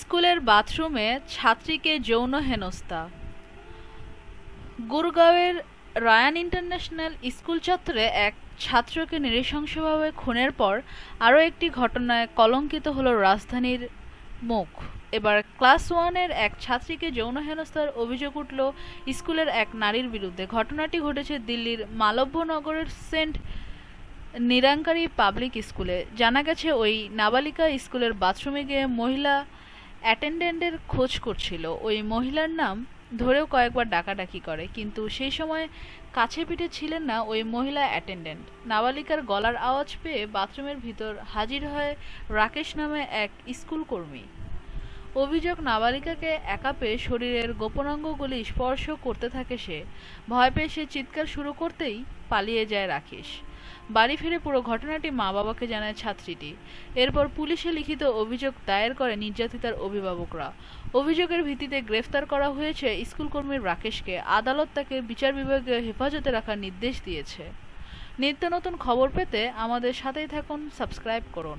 স্কুলের বাথরুমে ছাত্রীকে যৌন হেনস্থা গুরগাঁওয়ের রায়ান ইন্টারন্যাশনাল স্কুল চত্বরে এক ছাত্রকে নৃশংসভাবে খুনের পর আরও একটি ঘটনায় কলঙ্কিত হলো রাজধানীর মুখ এবার ক্লাস ওয়ানের এক ছাত্রীকে যৌন হেনস্থার অভিযোগ উঠল স্কুলের এক নারীর বিরুদ্ধে ঘটনাটি ঘটেছে দিল্লির মালব্যনগরের সেন্ট নিরাঙ্কারী পাবলিক স্কুলে জানা গেছে ওই নাবালিকা স্কুলের বাথরুমে গিয়ে মহিলা অ্যাটেন্ডেন্টের খোঁজ করছিল ওই মহিলার নাম ধরেও কয়েকবার ডাকাডাকি করে কিন্তু সেই সময় কাছে পিঠে ছিলেন না ওই মহিলা অ্যাটেন্ডেন্ট নাবালিকার গলার আওয়াজ পেয়ে বাথরুমের ভিতর হাজির হয় রাকেশ নামে এক স্কুল কর্মী অভিযোগ নাবালিকাকে একা পেয়ে শরীরের গোপনাঙ্গগুলি স্পর্শ করতে থাকে সে ভয় পেয়ে সে চিৎকার শুরু করতেই পালিয়ে যায় রাকেশ বাড়ি ফিরে পুরো ঘটনাটি মা বাবাকে জানায় ছাত্রীটি এরপর পুলিশে লিখিত অভিযোগ দায়ের করে নির্যাতিতার অভিভাবকরা অভিযোগের ভিত্তিতে গ্রেফতার করা হয়েছে কর্মীর রাকেশকে আদালত তাকে বিচার বিভাগীয় হেফাজতে রাখার নির্দেশ দিয়েছে নিত্য নতুন খবর পেতে আমাদের সাথেই থাকুন সাবস্ক্রাইব করুন